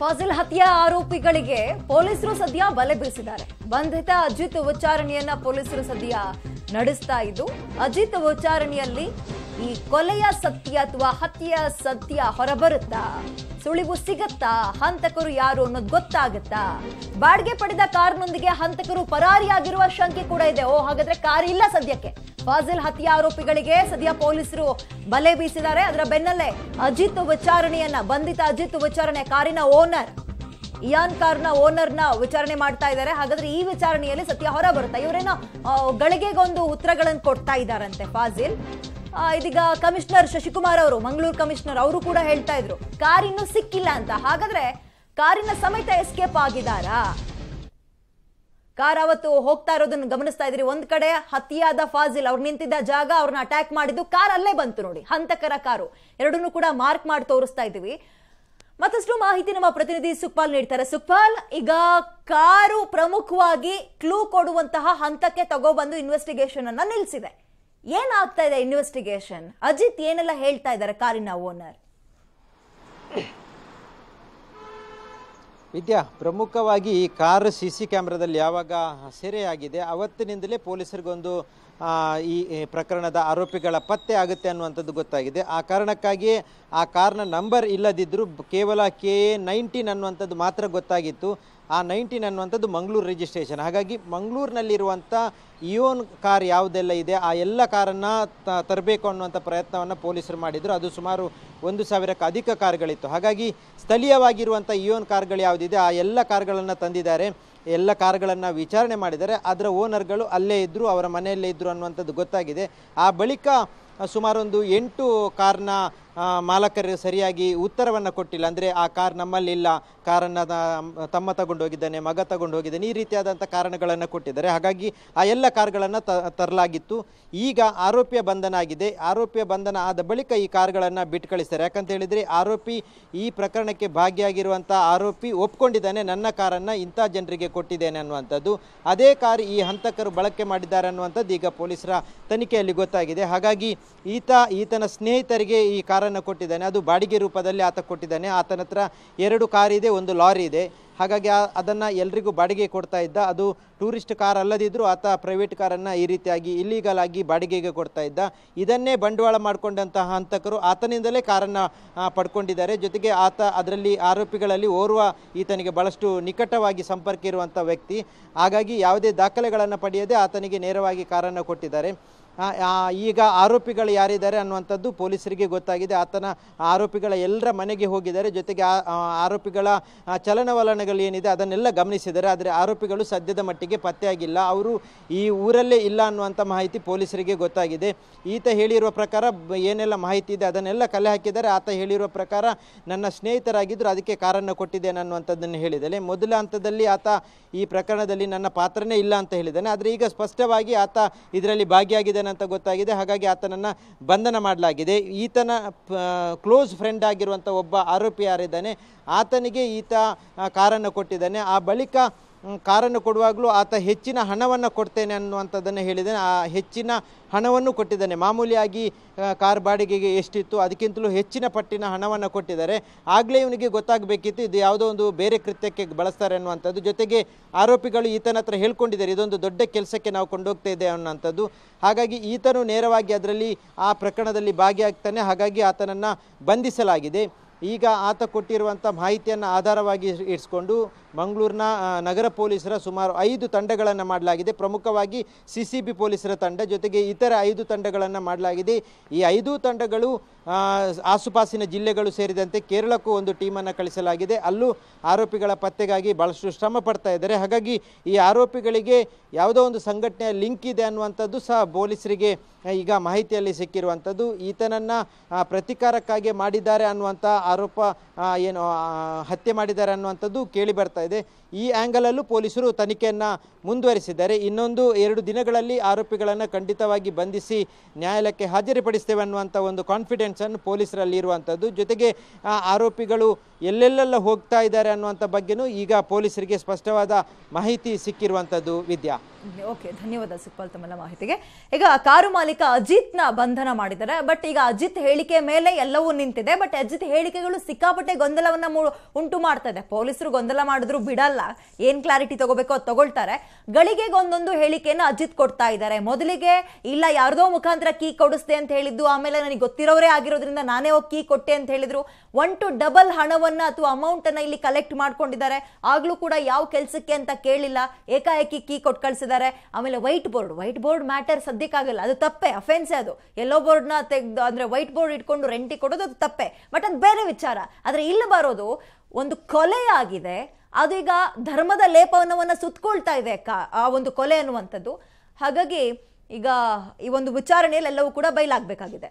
ಫಾಜಿಲ್ ಹತ್ಯಾ ಆರೋಪಿಗಳಿಗೆ ಪೊಲೀಸರು ಸದ್ಯ ಬಲೆ ಬೀಸಿದ್ದಾರೆ ಬಂಧಿತ ಅಜಿತ್ ವಿಚಾರಣೆಯನ್ನ ಪೊಲೀಸರು ಸದ್ಯ ನಡೆಸ್ತಾ ಇದ್ದು ಅಜಿತ್ ವಿಚಾರಣೆಯಲ್ಲಿ ಈ ಕೊಲೆಯ ಸತ್ಯ ಅಥವಾ ಹತ್ಯೆಯ ಸತ್ಯ ಹೊರಬರುತ್ತಾ ಸುಳಿವು ಸಿಗತ್ತಾ ಹಂತಕರು ಯಾರು ಅನ್ನೋದು ಗೊತ್ತಾಗತ್ತಾ ಬಾಡಿಗೆ ಪಡೆದ ಕಾರ್ನೊಂದಿಗೆ ಹಂತಕರು ಪರಾರಿಯಾಗಿರುವ ಶಂಕೆ ಕೂಡ ಇದೆ ಓ ಹಾಗಾದ್ರೆ ಕಾರ್ ಇಲ್ಲ ಸದ್ಯಕ್ಕೆ ಫಾಜಿಲ್ ಹತ್ಯೆ ಆರೋಪಿಗಳಿಗೆ ಸದ್ಯ ಪೊಲೀಸರು ಬಲೆ ಬೀಸಿದ್ದಾರೆ ಅದರ ಬೆನ್ನಲ್ಲೇ ಅಜಿತ್ ವಿಚಾರಣೆಯನ್ನ ಬಂಧಿತ ಅಜಿತ್ ವಿಚಾರಣೆ ಕಾರಿನ ಓನರ್ ಇಯಾನ್ ಕಾರ್ನ ಓನರ್ನ ವಿಚಾರಣೆ ಮಾಡ್ತಾ ಇದ್ದಾರೆ ಹಾಗಾದ್ರೆ ಈ ವಿಚಾರಣೆಯಲ್ಲಿ ಸತ್ಯ ಹೊರ ಬರುತ್ತೆ ಇವರೇನೋ ಗಳಿಗೆಗೊಂದು ಉತ್ತರಗಳನ್ನು ಕೊಡ್ತಾ ಇದ್ದಾರಂತೆ ಫಾಜಿಲ್ ಇದೀಗ ಕಮಿಷನರ್ ಶಶಿಕುಮಾರ್ ಅವರು ಮಂಗಳೂರು ಕಮಿಷನರ್ ಅವರು ಕೂಡ ಹೇಳ್ತಾ ಇದ್ರು ಇನ್ನು ಸಿಕ್ಕಿಲ್ಲ ಅಂತ ಹಾಗಾದ್ರೆ ಕಾರಿನ ಸಮೇತ ಎಸ್ಕೇಪ್ ಆಗಿದಾರಾ ಕಾರ್ ಅವತ್ತು ಹೋಗ್ತಾ ಇರೋದನ್ನ ಗಮನಿಸ್ತಾ ಇದ್ರಿ ಒಂದ್ ಕಡೆ ಹತಿಯಾದ ಫಾಜಿಲ್ ಅವ್ರು ನಿಂತಿದ್ದ ಜಾಗ ಅವ್ರನ್ನ ಅಟ್ಯಾಕ್ ಮಾಡಿದ್ದು ಕಾರ್ ಅಲ್ಲೇ ಬಂತು ನೋಡಿ ಹಂತಕರ ಕಾರು ಎರಡನ್ನೂ ಕೂಡ ಮಾರ್ಕ್ ಮಾಡಿ ತೋರಿಸ್ತಾ ಇದೀವಿ ಮತ್ತಷ್ಟು ಮಾಹಿತಿ ನಮ್ಮ ಪ್ರತಿನಿಧಿ ಸುಖಪಾಲ್ ನೀಡ್ತಾರೆ ಸುಖಪಾಲ್ ಈಗ ಕಾರು ಪ್ರಮುಖವಾಗಿ ಕ್ಲೂ ಕೊಡುವಂತಹ ಹಂತಕ್ಕೆ ತಗೋಬಂದು ಇನ್ವೆಸ್ಟಿಗೇಷನ್ ಅನ್ನ ನಿಲ್ಲಿಸಿದೆ ಏನಾಗ್ತಾ ಇದೆ ಇನ್ವೆಸ್ಟಿಗೇಷನ್ ಅಜಿತ್ ಏನೆಲ್ಲ ಹೇಳ್ತಾ ಇದ್ದಾರೆ ಕಾರಿನ ಓನರ್ ವಿದ್ಯಾ ಪ್ರಮುಖವಾಗಿ ಈ ಕಾರ್ ಸಿ ಸಿ ಕ್ಯಾಮ್ರಾದಲ್ಲಿ ಯಾವಾಗ ಸೆರೆಯಾಗಿದೆ ಅವತ್ತಿನಿಂದಲೇ ಪೊಲೀಸರಿಗೊಂದು ಈ ಪ್ರಕರಣದ ಆರೋಪಿಗಳ ಪತ್ತೆ ಆಗುತ್ತೆ ಅನ್ನುವಂಥದ್ದು ಗೊತ್ತಾಗಿದೆ ಆ ಕಾರಣಕ್ಕಾಗಿಯೇ ಆ ಕಾರ್ನ ನಂಬರ್ ಇಲ್ಲದಿದ್ದರೂ ಕೇವಲ ಕೆ ಎ ನೈನ್ಟೀನ್ ಅನ್ನುವಂಥದ್ದು ಮಾತ್ರ ಗೊತ್ತಾಗಿತ್ತು ಆ ನೈನ್ಟೀನ್ ಅನ್ನುವಂಥದ್ದು ಮಂಗಳೂರು ರಿಜಿಸ್ಟ್ರೇಷನ್ ಹಾಗಾಗಿ ಮಂಗಳೂರಿನಲ್ಲಿರುವಂಥ ಇಯೋನ್ e ಕಾರ್ ಯಾವುದೆಲ್ಲ ಇದೆ ಆ ಎಲ್ಲ ಕಾರನ್ನು ತರಬೇಕು ಅನ್ನುವಂಥ ಪ್ರಯತ್ನವನ್ನು ಪೊಲೀಸರು ಮಾಡಿದರು ಅದು ಸುಮಾರು ಒಂದು ಸಾವಿರಕ್ಕೆ ಅಧಿಕ ಕಾರ್ಗಳಿತ್ತು ಹಾಗಾಗಿ ಸ್ಥಳೀಯವಾಗಿರುವಂಥ ಇಯೋನ್ e ಕಾರ್ಗಳು ಯಾವುದಿದೆ ಆ ಎಲ್ಲ ಕಾರ್ಗಳನ್ನು ತಂದಿದ್ದಾರೆ ಎಲ್ಲ ಕಾರ್ಗಳನ್ನು ವಿಚಾರಣೆ ಮಾಡಿದ್ದಾರೆ ಅದರ ಓನರ್ಗಳು ಅಲ್ಲೇ ಇದ್ದರು ಅವರ ಮನೆಯಲ್ಲೇ ಇದ್ದರು ಅನ್ನುವಂಥದ್ದು ಗೊತ್ತಾಗಿದೆ ಆ ಬಳಿಕ ಸುಮಾರೊಂದು ಎಂಟು ಕಾರ್ನ ಮಾಲಕರು ಸರಿಯಾಗಿ ಉತ್ತರವನ್ನು ಕೊಟ್ಟಿಲ್ಲ ಅಂದರೆ ಆ ಕಾರ್ ನಮ್ಮಲ್ಲಿಲ್ಲ ಕಾರನ್ನು ತಮ್ಮ ತಗೊಂಡು ಹೋಗಿದ್ದಾನೆ ಮಗ ತಗೊಂಡು ಹೋಗಿದ್ದಾನೆ ಈ ರೀತಿಯಾದಂಥ ಕಾರಣಗಳನ್ನು ಕೊಟ್ಟಿದ್ದಾರೆ ಹಾಗಾಗಿ ಆ ಎಲ್ಲ ಕಾರ್ಗಳನ್ನು ತರಲಾಗಿತ್ತು ಈಗ ಆರೋಪಿಯ ಬಂಧನ ಆಗಿದೆ ಆರೋಪಿಯ ಬಂಧನ ಆದ ಬಳಿಕ ಈ ಕಾರ್ಗಳನ್ನು ಬಿಟ್ಟು ಕಳಿಸ್ತಾರೆ ಯಾಕಂತ ಹೇಳಿದರೆ ಆರೋಪಿ ಈ ಪ್ರಕರಣಕ್ಕೆ ಭಾಗಿಯಾಗಿರುವಂಥ ಆರೋಪಿ ಒಪ್ಕೊಂಡಿದ್ದಾನೆ ನನ್ನ ಕಾರನ್ನು ಇಂಥ ಜನರಿಗೆ ಕೊಟ್ಟಿದ್ದೇನೆ ಅನ್ನುವಂಥದ್ದು ಅದೇ ಕಾರ್ ಈ ಹಂತಕರು ಬಳಕೆ ಮಾಡಿದ್ದಾರೆ ಅನ್ನುವಂಥದ್ದು ಈಗ ಪೊಲೀಸರ ತನಿಖೆಯಲ್ಲಿ ಗೊತ್ತಾಗಿದೆ ಹಾಗಾಗಿ ಈತ ಈತನ ಸ್ನೇಹಿತರಿಗೆ ಈ ಕಾರನ್ನು ಕಾರನ್ನು ಕೊಟ್ಟಿದ್ದಾನೆ ಅದು ಬಾಡಿಗೆ ರೂಪದಲ್ಲಿ ಆತ ಕೊಟ್ಟಿದ್ದಾನೆ ಆತನ ಹತ್ರ ಎರಡು ಇದೆ ಒಂದು ಲಾರಿ ಇದೆ ಹಾಗಾಗಿ ಅದನ್ನು ಎಲ್ರಿಗೂ ಬಾಡಿಗೆ ಕೊಡ್ತಾ ಇದ್ದ ಅದು ಟೂರಿಸ್ಟ್ ಕಾರ್ ಅಲ್ಲದಿದ್ದರೂ ಆತ ಪ್ರೈವೇಟ್ ಕಾರನ್ನು ಈ ರೀತಿಯಾಗಿ ಇಲ್ಲೀಗಲ್ ಆಗಿ ಬಾಡಿಗೆಗೆ ಕೊಡ್ತಾ ಇದ್ದ ಇದನ್ನೇ ಬಂಡವಾಳ ಮಾಡಿಕೊಂಡಂತಹ ಹಂತಕರು ಆತನಿಂದಲೇ ಕಾರನ್ನು ಪಡ್ಕೊಂಡಿದ್ದಾರೆ ಜೊತೆಗೆ ಆತ ಅದರಲ್ಲಿ ಆರೋಪಿಗಳಲ್ಲಿ ಓರ್ವ ಈತನಿಗೆ ಬಹಳಷ್ಟು ನಿಕಟವಾಗಿ ಸಂಪರ್ಕ ಇರುವಂಥ ವ್ಯಕ್ತಿ ಹಾಗಾಗಿ ಯಾವುದೇ ದಾಖಲೆಗಳನ್ನು ಪಡೆಯದೆ ಆತನಿಗೆ ನೇರವಾಗಿ ಕಾರನ್ನು ಕೊಟ್ಟಿದ್ದಾರೆ ಈಗ ಆರೋಪಿಗಳು ಯಾರಿದ್ದಾರೆ ಅನ್ನುವಂಥದ್ದು ಪೊಲೀಸರಿಗೆ ಗೊತ್ತಾಗಿದೆ ಆತನ ಆರೋಪಿಗಳ ಎಲ್ಲರ ಮನೆಗೆ ಹೋಗಿದ್ದಾರೆ ಜೊತೆಗೆ ಆರೋಪಿಗಳ ಚಲನವಲನ ಏನಿದೆ ಅದನ್ನೆಲ್ಲ ಗಮನಿಸಿದರೆ ಆದರೆ ಆರೋಪಿಗಳು ಸದ್ಯದ ಮಟ್ಟಿಗೆ ಪತ್ತೆಯಾಗಿಲ್ಲ ಅವರು ಈ ಊರಲ್ಲೇ ಇಲ್ಲ ಅನ್ನುವಂಥ ಮಾಹಿತಿ ಪೊಲೀಸರಿಗೆ ಗೊತ್ತಾಗಿದೆ ಈತ ಹೇಳಿರುವ ಪ್ರಕಾರ ಏನೆಲ್ಲ ಮಾಹಿತಿ ಇದೆ ಅದನ್ನೆಲ್ಲ ಕಲೆ ಹಾಕಿದ್ದಾರೆ ಆತ ಹೇಳಿರುವ ಪ್ರಕಾರ ನನ್ನ ಸ್ನೇಹಿತರಾಗಿದ್ದರು ಅದಕ್ಕೆ ಕಾರನ್ನು ಕೊಟ್ಟಿದ್ದೇನೆ ಅನ್ನುವಂಥದ್ದನ್ನು ಹೇಳಿದ್ದಾನೆ ಮೊದಲ ಹಂತದಲ್ಲಿ ಆತ ಈ ಪ್ರಕರಣದಲ್ಲಿ ನನ್ನ ಪಾತ್ರನೇ ಇಲ್ಲ ಅಂತ ಹೇಳಿದ್ದಾನೆ ಆದರೆ ಈಗ ಸ್ಪಷ್ಟವಾಗಿ ಆತ ಇದರಲ್ಲಿ ಭಾಗಿಯಾಗಿದ್ದಾನೆ ಅಂತ ಗೊತ್ತಾಗಿದೆ ಹಾಗಾಗಿ ಆತನನ್ನು ಬಂಧನ ಮಾಡಲಾಗಿದೆ ಈತನ ಕ್ಲೋಸ್ ಫ್ರೆಂಡ್ ಆಗಿರುವಂಥ ಒಬ್ಬ ಆರೋಪಿ ಯಾರಿದ್ದಾನೆ ಆತನಿಗೆ ಈತ ಕಾರ ಕಾರನ್ನು ಕೊಟ್ಟಿದ್ದಾನೆ ಆ ಬಳಿಕ ಕಾರನ್ನು ಕೊಡುವಾಗಲೂ ಆತ ಹೆಚ್ಚಿನ ಹಣವನ್ನು ಕೊಡ್ತೇನೆ ಅನ್ನುವಂಥದ್ದನ್ನು ಹೇಳಿದ್ದಾನೆ ಆ ಹೆಚ್ಚಿನ ಹಣವನ್ನು ಕೊಟ್ಟಿದ್ದಾನೆ ಮಾಮೂಲಿಯಾಗಿ ಕಾರ್ ಬಾಡಿಗೆಗೆ ಎಷ್ಟಿತ್ತು ಅದಕ್ಕಿಂತಲೂ ಹೆಚ್ಚಿನ ಪಟ್ಟಿನ ಹಣವನ್ನು ಕೊಟ್ಟಿದ್ದಾರೆ ಆಗಲೇ ಇವನಿಗೆ ಗೊತ್ತಾಗಬೇಕಿತ್ತು ಇದು ಯಾವುದೋ ಒಂದು ಬೇರೆ ಕೃತ್ಯಕ್ಕೆ ಬಳಸ್ತಾರೆ ಅನ್ನುವಂಥದ್ದು ಜೊತೆಗೆ ಆರೋಪಿಗಳು ಈತನ ಹತ್ರ ಹೇಳ್ಕೊಂಡಿದ್ದಾರೆ ಇದೊಂದು ದೊಡ್ಡ ಕೆಲಸಕ್ಕೆ ನಾವು ಕೊಂಡೋಗ್ತಾ ಇದ್ದೇವೆ ಅನ್ನೋಂಥದ್ದು ಹಾಗಾಗಿ ಈತನು ನೇರವಾಗಿ ಅದರಲ್ಲಿ ಆ ಪ್ರಕರಣದಲ್ಲಿ ಭಾಗಿಯಾಗ್ತಾನೆ ಹಾಗಾಗಿ ಆತನನ್ನು ಬಂಧಿಸಲಾಗಿದೆ ಈಗ ಆತ ಕೊಟ್ಟಿರುವಂಥ ಮಾಹಿತಿಯನ್ನು ಆಧಾರವಾಗಿ ಇರಿಸ್ಕೊಂಡು ಮಂಗಳೂರಿನ ನಗರ ಪೊಲೀಸರ ಸುಮಾರು ಐದು ತಂಡಗಳನ್ನು ಮಾಡಲಾಗಿದೆ ಪ್ರಮುಖವಾಗಿ ಸಿ ಸಿ ಬಿ ಪೊಲೀಸರ ತಂಡ ಜೊತೆಗೆ ಇತರ ಐದು ತಂಡಗಳನ್ನು ಮಾಡಲಾಗಿದೆ ಈ ಐದು ತಂಡಗಳು ಆಸುಪಾಸಿನ ಜಿಲ್ಲೆಗಳು ಸೇರಿದಂತೆ ಕೇರಳಕ್ಕೂ ಒಂದು ಟೀಮನ್ನು ಕಳಿಸಲಾಗಿದೆ ಅಲ್ಲೂ ಆರೋಪಿಗಳ ಪತ್ತೆಗಾಗಿ ಭಾಳಷ್ಟು ಶ್ರಮ ಪಡ್ತಾ ಇದ್ದಾರೆ ಹಾಗಾಗಿ ಈ ಆರೋಪಿಗಳಿಗೆ ಯಾವುದೋ ಒಂದು ಸಂಘಟನೆಯ ಲಿಂಕ್ ಇದೆ ಅನ್ನುವಂಥದ್ದು ಸಹ ಪೊಲೀಸರಿಗೆ ಈಗ ಮಾಹಿತಿಯಲ್ಲಿ ಸಿಕ್ಕಿರುವಂಥದ್ದು ಈತನನ್ನು ಪ್ರತಿಕಾರಕ್ಕಾಗಿ ಮಾಡಿದ್ದಾರೆ ಅನ್ನುವಂಥ ಆರೋಪ ಏನು ಹತ್ಯೆ ಮಾಡಿದ್ದಾರೆ ಅನ್ನುವಂಥದ್ದು ಕೇಳಿ ಬರ್ತಾ ಇದೆ ಈ ಆ್ಯಂಗಲಲ್ಲೂ ಪೊಲೀಸರು ತನಿಖೆಯನ್ನು ಮುಂದುವರಿಸಿದ್ದಾರೆ ಇನ್ನೊಂದು ಎರಡು ದಿನಗಳಲ್ಲಿ ಆರೋಪಿಗಳನ್ನು ಖಂಡಿತವಾಗಿ ಬಂಧಿಸಿ ನ್ಯಾಯಾಲಯಕ್ಕೆ ಹಾಜರುಪಡಿಸ್ತೇವೆ ಅನ್ನುವಂಥ ಒಂದು ಕಾನ್ಫಿಡೆನ್ಸನ್ನು ಪೊಲೀಸರಲ್ಲಿ ಇರುವಂಥದ್ದು ಜೊತೆಗೆ ಆರೋಪಿಗಳು ಎಲ್ಲೆಲ್ಲೆಲ್ಲ ಹೋಗ್ತಾ ಇದ್ದಾರೆ ಅನ್ನುವಂಥ ಬಗ್ಗೆನೂ ಈಗ ಪೊಲೀಸರಿಗೆ ಸ್ಪಷ್ಟವಾದ ಮಾಹಿತಿ ಸಿಕ್ಕಿರುವಂಥದ್ದು ವಿದ್ಯಾ ಓಕೆ ಧನ್ಯವಾದ ಸುಖಪಾಲ್ ತಮ್ಮೆಲ್ಲ ಮಾಹಿತಿಗೆ ಈಗ ಕಾರು ಮಾಲೀಕ ಅಜಿತ್ನ ಬಂಧನ ಮಾಡಿದ್ದಾರೆ ಬಟ್ ಈಗ ಅಜಿತ್ ಹೇಳಿಕೆ ಮೇಲೆ ಎಲ್ಲವೂ ನಿಂತಿದೆ ಬಟ್ ಅಜಿತ್ ಹೇಳಿಕೆಗಳು ಸಿಕ್ಕಾಪಟ್ಟೆ ಗೊಂದಲವನ್ನ ಉಂಟು ಮಾಡ್ತಾ ಇದೆ ಪೊಲೀಸರು ಗೊಂದಲ ಮಾಡಿದ್ರು ಬಿಡಲ್ಲ ಏನ್ ಏನ್ ಕ್ಲಾರಿಟಿ ತಗೋಬೇಕೋ ಅದು ತಗೊಳ್ತಾರೆ ಗಳಿಗೆಗೆ ಒಂದೊಂದು ಹೇಳಿಕೆಯನ್ನು ಅಜಿತ್ ಕೊಡ್ತಾ ಇದ್ದಾರೆ ಮೊದಲಿಗೆ ಇಲ್ಲ ಯಾರ್ದೋ ಮುಖಾಂತರ ಕೀ ಕೊಡಿಸ್ದೆ ಅಂತ ಹೇಳಿದ್ದು ಆಮೇಲೆ ನನಗೆ ಗೊತ್ತಿರೋರೇ ಆಗಿರೋದ್ರಿಂದ ನಾನೇ ಹೋಗಿ ಕೀ ಕೊಟ್ಟೆ ಅಂತ ಹೇಳಿದ್ರು ಒನ್ ಟು ಡಬಲ್ ಹಣವನ್ನ ಅಥವಾ ಅಮೌಂಟನ್ನು ಇಲ್ಲಿ ಕಲೆಕ್ಟ್ ಮಾಡ್ಕೊಂಡಿದ್ದಾರೆ ಆಗಲೂ ಕೂಡ ಯಾವ ಕೆಲಸಕ್ಕೆ ಅಂತ ಕೇಳಿಲ್ಲ ಏಕಾಏಕಿ ಕೀ ಕೊಟ್ಟು ಕಳ್ಸಿದ್ದಾರೆ ಆಮೇಲೆ white board white board matter ಸದ್ಯಕ್ಕಾಗಲ್ಲ ಅದು ತಪ್ಪೆ ಅಫೆನ್ಸೆ ಅದು ಎಲ್ಲೋ ಬೋರ್ಡ್ನ ತೆಗೆದು ಅಂದ್ರೆ ವೈಟ್ ಬೋರ್ಡ್ ಇಟ್ಕೊಂಡು ರೆಂಟಿ ಕೊಡೋದು ಅದು ತಪ್ಪೆ ಬಟ್ ಅದು ಬೇರೆ ವಿಚಾರ ಆದ್ರೆ ಇಲ್ಲಿ ಬರೋದು ಒಂದು ಕೊಲೆ ಆಗಿದೆ ಈಗ ಧರ್ಮದ ಲೇಪನವನ್ನು ಸುತ್ತಕೊಳ್ತಾ ಇದೆ ಕ ಆ ಒಂದು ಕೊಲೆ ಅನ್ನುವಂಥದ್ದು ಹಾಗಾಗಿ ಈಗ ಈ ಒಂದು ವಿಚಾರಣೆಯಲ್ಲಿ ಎಲ್ಲವೂ ಕೂಡ ಬಯಲಾಗಬೇಕಾಗಿದೆ